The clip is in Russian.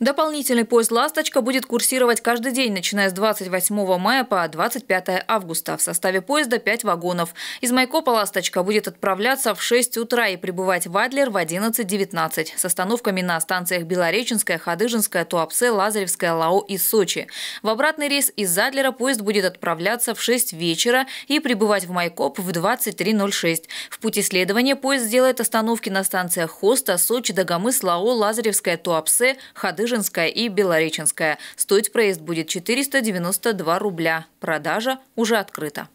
Дополнительный поезд «Ласточка» будет курсировать каждый день, начиная с 28 мая по 25 августа. В составе поезда 5 вагонов. Из Майкопа «Ласточка» будет отправляться в 6 утра и прибывать в Адлер в 11.19 с остановками на станциях Белореченская, Хадыжинская, Туапсе, Лазаревская, Лао и Сочи. В обратный рейс из Адлера поезд будет отправляться в 6 вечера и прибывать в Майкоп в 23.06. В пути следования поезд сделает остановки на станциях Хоста, Сочи, Дагомыс, Лао, Лазаревская, Туапсе, Хадыжинская, Ладыжинская и Белореченская. Стоить проезд будет 492 рубля. Продажа уже открыта.